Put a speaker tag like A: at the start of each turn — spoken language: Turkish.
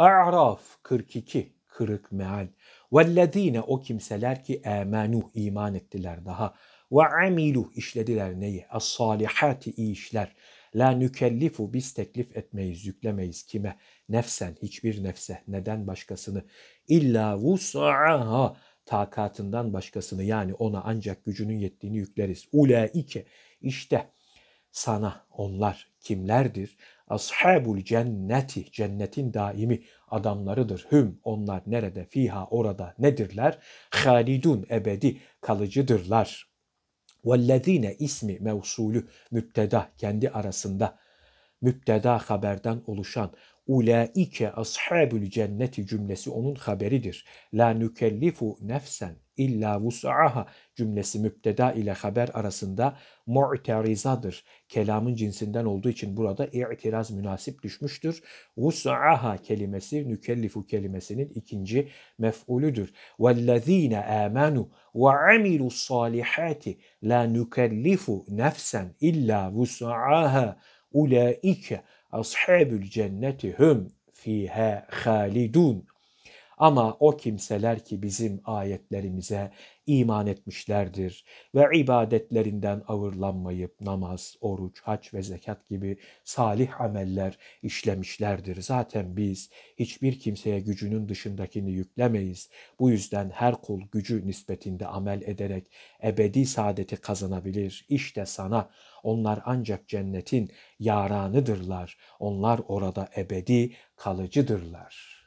A: A'raf 42 kırık meal. Vellezine o kimseler ki emenu iman ettiler daha. Ve amilu işlediler neyi? as salihati iyi işler. La nükellifu biz teklif etmeyiz, yüklemeyiz kime? Nefsen, hiçbir nefse, neden başkasını? İlla vus'aha takatından başkasını yani ona ancak gücünün yettiğini yükleriz. iki işte sana onlar kimlerdir? Ashabul cenneti, cennetin daimi adamlarıdır. Hüm, onlar nerede, fiha, orada, nedirler? Halidun, ebedi, kalıcıdırlar. Vellezine ismi mevsulü, müpteda, kendi arasında, müpteda haberden oluşan, ulaike ashabul cenneti cümlesi onun haberidir. La nükellifu nefsen, illa vus'aha cümlesi müpteda ile haber arasında mu'terizadır. Kelamın cinsinden olduğu için burada i'tiraz münasip düşmüştür. Vus'aha kelimesi nükellifu kelimesinin ikinci mef'ulüdür. Vellezine amenu ve amilu salihati la nükellifu nefsen illa vus'aha ulaike ashabul cenneti hum fiha halidun. Ama o kimseler ki bizim ayetlerimize iman etmişlerdir ve ibadetlerinden ağırlanmayıp namaz, oruç, haç ve zekat gibi salih ameller işlemişlerdir. Zaten biz hiçbir kimseye gücünün dışındakini yüklemeyiz. Bu yüzden her kul gücü nispetinde amel ederek ebedi saadeti kazanabilir. İşte sana onlar ancak cennetin yaranıdırlar. Onlar orada ebedi kalıcıdırlar.''